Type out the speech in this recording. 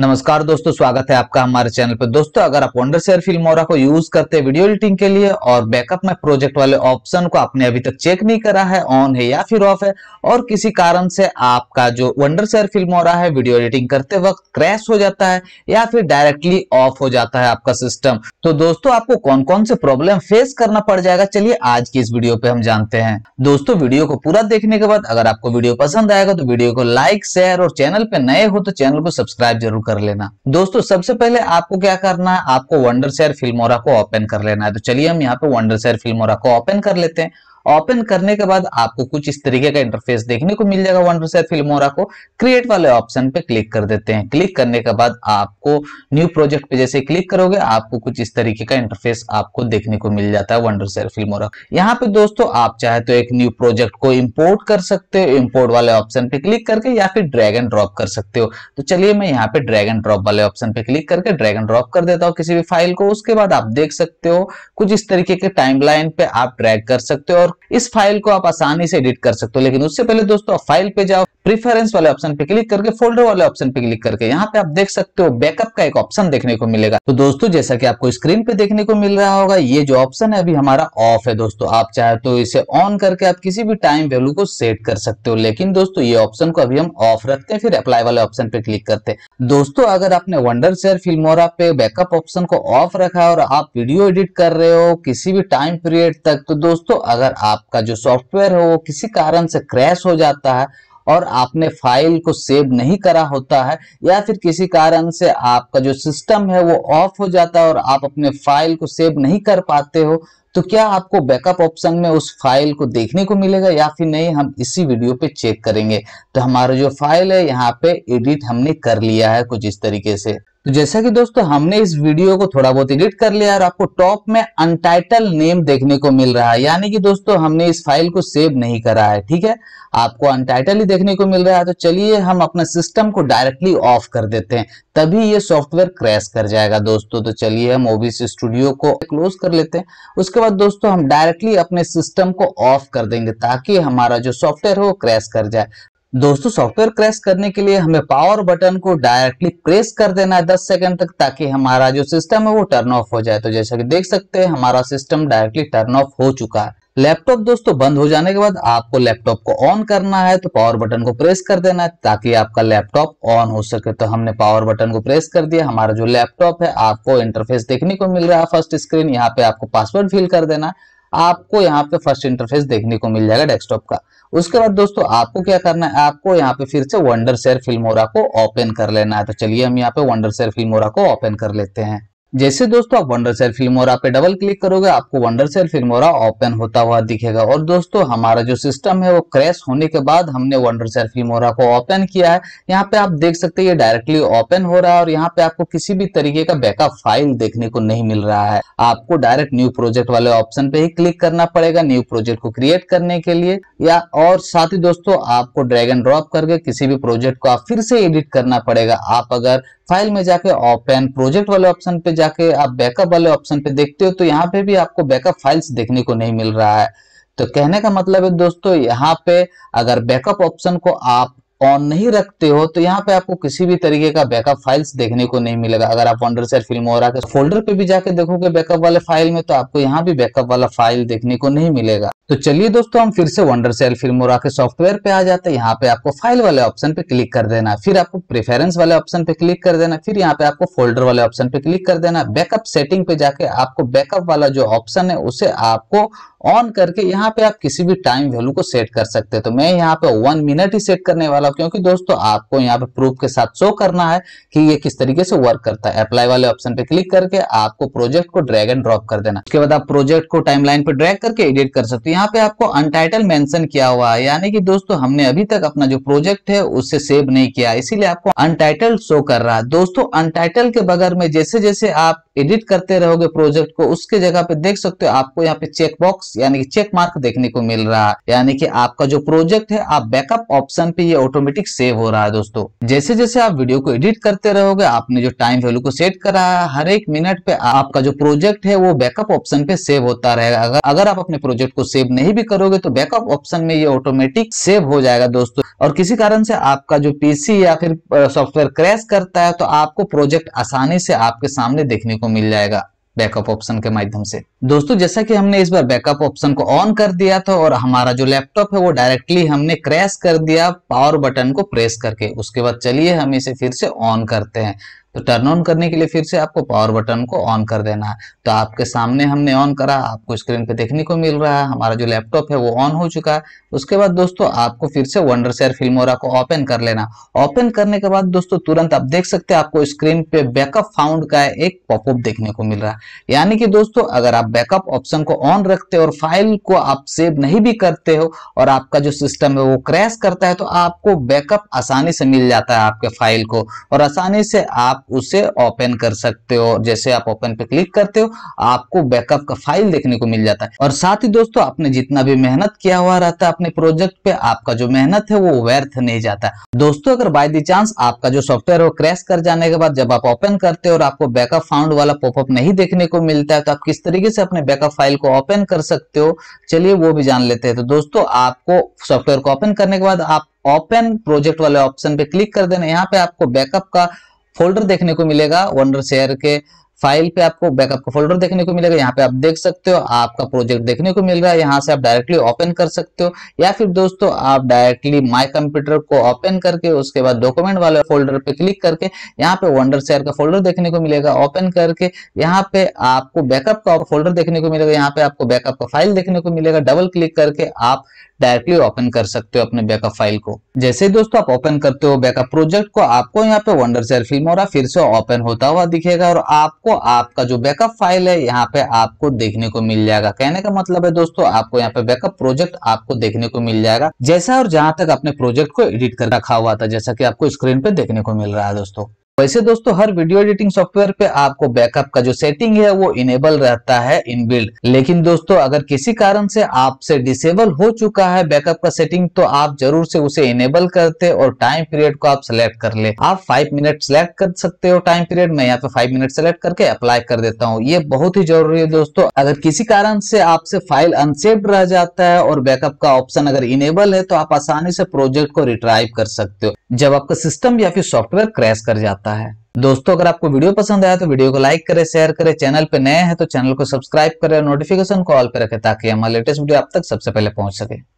नमस्कार दोस्तों स्वागत है आपका हमारे चैनल पर दोस्तों अगर आप वंडर शेयर फिल्मोरा को यूज करते हैं वीडियो एडिटिंग के लिए और बैकअप में प्रोजेक्ट वाले ऑप्शन को आपने अभी तक चेक नहीं करा है ऑन है या फिर ऑफ है और किसी कारण से आपका जो वंडर शेयर फिल्मोरा है वीडियो एडिटिंग करते वक्त क्रैश हो जाता है या फिर डायरेक्टली ऑफ हो जाता है आपका सिस्टम तो दोस्तों आपको कौन कौन से प्रॉब्लम फेस करना पड़ जाएगा चलिए आज की इस वीडियो पे हम जानते हैं दोस्तों वीडियो को पूरा देखने के बाद अगर आपको वीडियो पसंद आएगा तो वीडियो को लाइक शेयर और चैनल पे नए हो तो चैनल को सब्सक्राइब जरूर कर लेना दोस्तों सबसे पहले आपको क्या करना है आपको वंडर शेयर फिल्मोरा को ओपन कर लेना है तो चलिए हम यहाँ पे वंडर शेयर फिल्मोरा को ओपन कर लेते हैं ओपन करने के बाद आपको कुछ इस तरीके का इंटरफेस देखने को मिल जाएगा वन से फिल्मोरा को क्रिएट वाले ऑप्शन पे क्लिक कर देते हैं क्लिक करने के बाद आपको न्यू प्रोजेक्ट पे जैसे क्लिक करोगे आपको कुछ इस तरीके का इंटरफेस आपको देखने को मिल जाता है वंडर सेल फिल्मोरा यहाँ पे दोस्तों आप चाहे तो एक न्यू प्रोजेक्ट को इम्पोर्ट कर सकते हो इम्पोर्ट वाले ऑप्शन पे क्लिक करके या फिर ड्रैग एंड ड्रॉप कर सकते हो तो चलिए मैं यहाँ पे ड्रैग एंड ड्रॉप वाले ऑप्शन पे क्लिक करके ड्रैग एंड ड्रॉप कर देता हूँ किसी भी फाइल को उसके बाद आप देख सकते हो कुछ इस तरीके के टाइम पे आप ड्रैग कर सकते हो और इस फाइल को आप आसानी से एडिट कर सकते हो लेकिन उससे पहले दोस्तों फाइल पे जाओ प्रिफरेंस वाले ऑप्शन पे क्लिक करके फोल्डर वाले ऑप्शन पे क्लिक करके यहाँ पे आप देख सकते हो बैकअप का एक ऑप्शन देखने को मिलेगा तो दोस्तों जैसा कि आपको स्क्रीन पे देखने को मिल रहा होगा ये जो ऑप्शन है अभी हमारा ऑफ है दोस्तों आप चाहे तो इसे ऑन करके आप किसी भी टाइम वैल्यू को सेट कर सकते हो लेकिन दोस्तों ये ऑप्शन को अभी हम ऑफ रखते हैं फिर अप्लाई वाले ऑप्शन पे क्लिक करते हैं दोस्तों अगर आपने वंडर शेयर फिल्मोरा पे बैकअप ऑप्शन को ऑफ रखा है और आप वीडियो एडिट कर रहे हो किसी भी टाइम पीरियड तक तो दोस्तों अगर आपका जो सॉफ्टवेयर है वो किसी कारण से क्रैश हो जाता है और आपने फाइल को सेव नहीं करा होता है या फिर किसी कारण से आपका जो सिस्टम है वो ऑफ हो जाता है और आप अपने फाइल को सेव नहीं कर पाते हो तो क्या आपको बैकअप ऑप्शन में उस फाइल को देखने को मिलेगा या फिर नहीं हम इसी वीडियो पे चेक करेंगे तो हमारा जो फाइल है यहाँ पे एडिट हमने कर लिया है कुछ इस तरीके से तो जैसा कि दोस्तों हमने इस वीडियो को थोड़ा बहुत एडिट कर लिया और आपको टॉप में अनटाइटल नेम देखने को मिल रहा है यानी कि दोस्तों हमने इस फाइल को सेव नहीं करा है ठीक है आपको अनटाइटल ही देखने को मिल रहा है तो चलिए हम अपना सिस्टम को डायरेक्टली ऑफ कर देते हैं तभी ये सॉफ्टवेयर क्रैश कर जाएगा दोस्तों तो चलिए हम ओबीस स्टूडियो को क्लोज कर लेते हैं उसके बाद दोस्तों हम डायरेक्टली अपने सिस्टम को ऑफ कर देंगे ताकि हमारा जो सॉफ्टवेयर है वो क्रैश कर जाए दोस्तों सॉफ्टवेयर क्रैश करने के लिए हमें पावर बटन को डायरेक्टली प्रेस कर देना है 10 सेकंड तक ताकि हमारा जो सिस्टम है वो टर्न ऑफ हो जाए तो जैसा कि देख सकते हैं हमारा सिस्टम डायरेक्टली टर्न ऑफ हो चुका है लैपटॉप दोस्तों बंद हो जाने के बाद आपको लैपटॉप को ऑन करना है तो पावर बटन को प्रेस कर देना है ताकि आपका लैपटॉप ऑन हो सके तो हमने पावर बटन को प्रेस कर दिया हमारा जो लैपटॉप है आपको इंटरफेस देखने को मिल रहा है फर्स्ट स्क्रीन यहाँ पे आपको पासवर्ड फिल कर देना है आपको यहाँ पे फर्स्ट इंटरफेस देखने को मिल जाएगा डेस्कटॉप का उसके बाद दोस्तों आपको क्या करना है आपको यहाँ पे फिर से वंडर शेयर फिल्मोरा को ओपन कर लेना है तो चलिए हम यहाँ पे वंडर शेयर फिल्मोरा को ओपन कर लेते हैं जैसे दोस्तों आप वंडर सेल फिल्मोरा पे डबल क्लिक करोगे आपको वंडर सेल फिल्मोरा ओपन होता हुआ दिखेगा और दोस्तों हमारा जो सिस्टम है वो क्रैश होने के बाद हमने वंडर सेल फिल्मोरा को ओपन किया है यहाँ पे आप देख सकते हैं ये डायरेक्टली ओपन हो रहा है और यहाँ पे आपको किसी भी तरीके का बैकअप फाइल देखने को नहीं मिल रहा है आपको डायरेक्ट न्यू प्रोजेक्ट वाले ऑप्शन पे ही क्लिक करना पड़ेगा न्यू प्रोजेक्ट को क्रिएट करने के लिए या और साथ ही दोस्तों आपको ड्रैगन ड्रॉप करके किसी भी प्रोजेक्ट को आप फिर से एडिट करना पड़ेगा आप अगर फाइल में जाके ओपन प्रोजेक्ट वाले ऑप्शन पे जाके आप बैकअप वाले ऑप्शन पे देखते हो तो यहाँ पे भी आपको बैकअप फाइल्स देखने को नहीं मिल रहा है तो कहने का मतलब है दोस्तों यहाँ पे अगर बैकअप ऑप्शन को आप ऑन नहीं रखते हो तो यहाँ पे आपको किसी भी तरीके का बैकअप फाइल्स देखने को नहीं मिलेगा अगर आप Wondershare Filmora folder तो पे भी जाके देखोगे बैकअप वाले फाइल में तो आपको यहाँ भी बैकअप वाला फाइल देखने को नहीं मिलेगा तो चलिए दोस्तों हम फिर से वंडर सेल फिल्मोरा के सॉफ्टवेयर पे आ जाते हैं यहाँ पे आपको फाइल वाले ऑप्शन पे क्लिक कर देना फिर आपको प्रेफरेंस वाले ऑप्शन पे क्लिक कर देना फिर यहाँ पे आपको फोल्डर वाले ऑप्शन पे क्लिक कर देना बैकअप सेटिंग पे जाके आपको बैकअप वाला जो ऑप्शन है उसे आपको ऑन करके यहाँ पे आप किसी भी टाइम वैल्यू को सेट कर सकते हैं तो मैं यहाँ पे वन मिनट ही सेट करने वाला हूँ क्योंकि दोस्तों आपको यहाँ पे प्रूफ के साथ शो करना है कि ये किस तरीके से वर्क करता है अप्लाई वाले ऑप्शन पे क्लिक करके आपको प्रोजेक्ट को ड्रैग एंड ड्रॉप कर देना उसके बाद आप प्रोजेक्ट को टाइम पे ड्रैग करके एडिट कर सकते यहाँ पे आपको अनटाइटल मेंशन किया हुआ है यानी कि दोस्तों हमने अभी तक अपना जो प्रोजेक्ट है उससे सेव नहीं किया इसीलिए आपको अनटाइटल शो कर रहा है दोस्तों अनटाइटल के बगैर में जैसे जैसे आप एडिट करते रहोगे प्रोजेक्ट को उसके जगह पे देख सकते हो आपको यहाँ पे चेक बॉक्स यानी कि चेक मार्क देखने को मिल रहा है यानी कि आपका जो प्रोजेक्ट है आप बैकअप ऑप्शन पे ये ऑटोमेटिक सेव हो रहा है दोस्तों जैसे जैसे आप वीडियो को एडिट करते रहोगे आपने जो टाइम वैल्यू को सेट करा है हर एक मिनट पे आपका जो प्रोजेक्ट है वो बैकअप ऑप्शन पे सेव होता रहेगा अगर अगर आप अपने प्रोजेक्ट को सेव नहीं भी करोगे तो बैकअप ऑप्शन में ये ऑटोमेटिक सेव हो जाएगा दोस्तों और किसी कारण से आपका जो पीसी या फिर सॉफ्टवेयर क्रैश करता है तो आपको प्रोजेक्ट आसानी से आपके सामने देखने को को मिल जाएगा बैकअप ऑप्शन के माध्यम से दोस्तों जैसा कि हमने इस बार बैकअप ऑप्शन को ऑन कर दिया था और हमारा जो लैपटॉप है वो डायरेक्टली हमने क्रैश कर दिया पावर बटन को प्रेस करके उसके बाद चलिए हम इसे फिर से ऑन करते हैं तो टर्न ऑन करने के लिए फिर से आपको पावर बटन को ऑन कर देना है तो आपके सामने हमने ऑन करा आपको स्क्रीन पे देखने को मिल रहा है हमारा जो लैपटॉप है वो ऑन हो चुका है उसके बाद दोस्तों आपको फिर से वंडर शेयर फिल्मोरा को ओपन कर लेना ओपन करने के बाद दोस्तों तुरंत आप देख सकते हैं आपको स्क्रीन पे बैकअप फाउंड का एक पॉपअप देखने को मिल रहा है यानी कि दोस्तों अगर आप बैकअप ऑप्शन को ऑन रखते हो और फाइल को आप सेव नहीं भी करते हो और आपका जो सिस्टम है वो क्रैश करता है तो आपको बैकअप आसानी से मिल जाता है आपके फाइल को और आसानी से आप उसे ओपन कर सकते हो जैसे आप ओपन पे क्लिक करते हो आपको बैकअप का फाइल देखने को मिल जाता है और साथ ही दोस्तों आपने जितना भी मेहनत किया हुआ रहता है अपने प्रोजेक्ट पे आपका जो मेहनत है वो व्यर्थ नहीं जाता दोस्तों अगर बाय दी चांस आपका जो सॉफ्टवेयर वो क्रैश कर जाने के बाद जब आप ओपन करते हो और आपको बैकअप फाउंड वाला पॉपअप नहीं देखने को मिलता है तो आप किस तरीके से अपने बैकअप फाइल को ओपन कर सकते हो चलिए वो भी जान लेते हैं तो दोस्तों आपको सॉफ्टवेयर को ओपन करने के बाद आप ओपन प्रोजेक्ट वाले ऑप्शन पे क्लिक कर देना यहाँ पे आपको बैकअप का फोल्डर देखने को मिलेगा वंडर शेयर के फाइल पे आपको बैकअप का फोल्डर देखने को मिलेगा यहाँ पे आप देख सकते हो आपका प्रोजेक्ट देखने को मिल रहा है यहाँ से आप डायरेक्टली ओपन कर सकते हो या फिर दोस्तों आप डायरेक्टली माई कंप्यूटर को ओपन करके उसके बाद डॉक्यूमेंट वाले फोल्डर पे क्लिक करके यहाँ पे वंडर शेयर का फोल्डर देखने को मिलेगा ओपन करके यहाँ पे आपको बैकअप का फोल्डर देखने को मिलेगा यहाँ पे आपको बैकअप का फाइल देखने को मिलेगा डबल क्लिक करके आप डायरेक्टली ओपन कर सकते हो अपने बैकअप फाइल को जैसे दोस्तों आप ओपन करते हो बैकअप प्रोजेक्ट को आपको यहाँ पे वंडर शेयर फिल्म और फिर से ओपन होता हुआ दिखेगा और आपको आपका जो बैकअप फाइल है यहाँ पे आपको देखने को मिल जाएगा कहने का मतलब है दोस्तों आपको यहाँ पे बैकअप प्रोजेक्ट आपको देखने को मिल जाएगा जैसा और जहां तक अपने प्रोजेक्ट को एडिट कर रखा हुआ था जैसा कि आपको स्क्रीन पे देखने को मिल रहा है दोस्तों वैसे दोस्तों हर वीडियो एडिटिंग सॉफ्टवेयर पे आपको बैकअप का जो सेटिंग है वो इनेबल रहता है इनबिल्ड लेकिन दोस्तों अगर किसी कारण से आपसे डिसेबल हो चुका है बैकअप का सेटिंग तो आप जरूर से उसे इनेबल करते और टाइम पीरियड को आप सिलेक्ट कर ले आप फाइव मिनट सिलेक्ट कर सकते हो टाइम पीरियड में यहाँ पे फाइव मिनट सिलेक्ट करके अप्लाई कर देता हूँ ये बहुत ही जरूरी है दोस्तों अगर किसी कारण से आपसे फाइल अनसेव्ड रह जाता है और बैकअप का ऑप्शन अगर इनेबल है तो आप आसानी से प्रोजेक्ट को रिट्राइव कर सकते हो जब आपका सिस्टम या फिर सॉफ्टवेयर क्रैश कर जाता जाता है दोस्तों अगर आपको वीडियो पसंद आया तो वीडियो को लाइक करें शेयर करें चैनल पर नए हैं तो चैनल को सब्सक्राइब करें और नोटिफिकेशन कॉल ऑल पर रखें ताकि हमारे लेटेस्ट वीडियो आप तक सबसे पहले पहुंच सके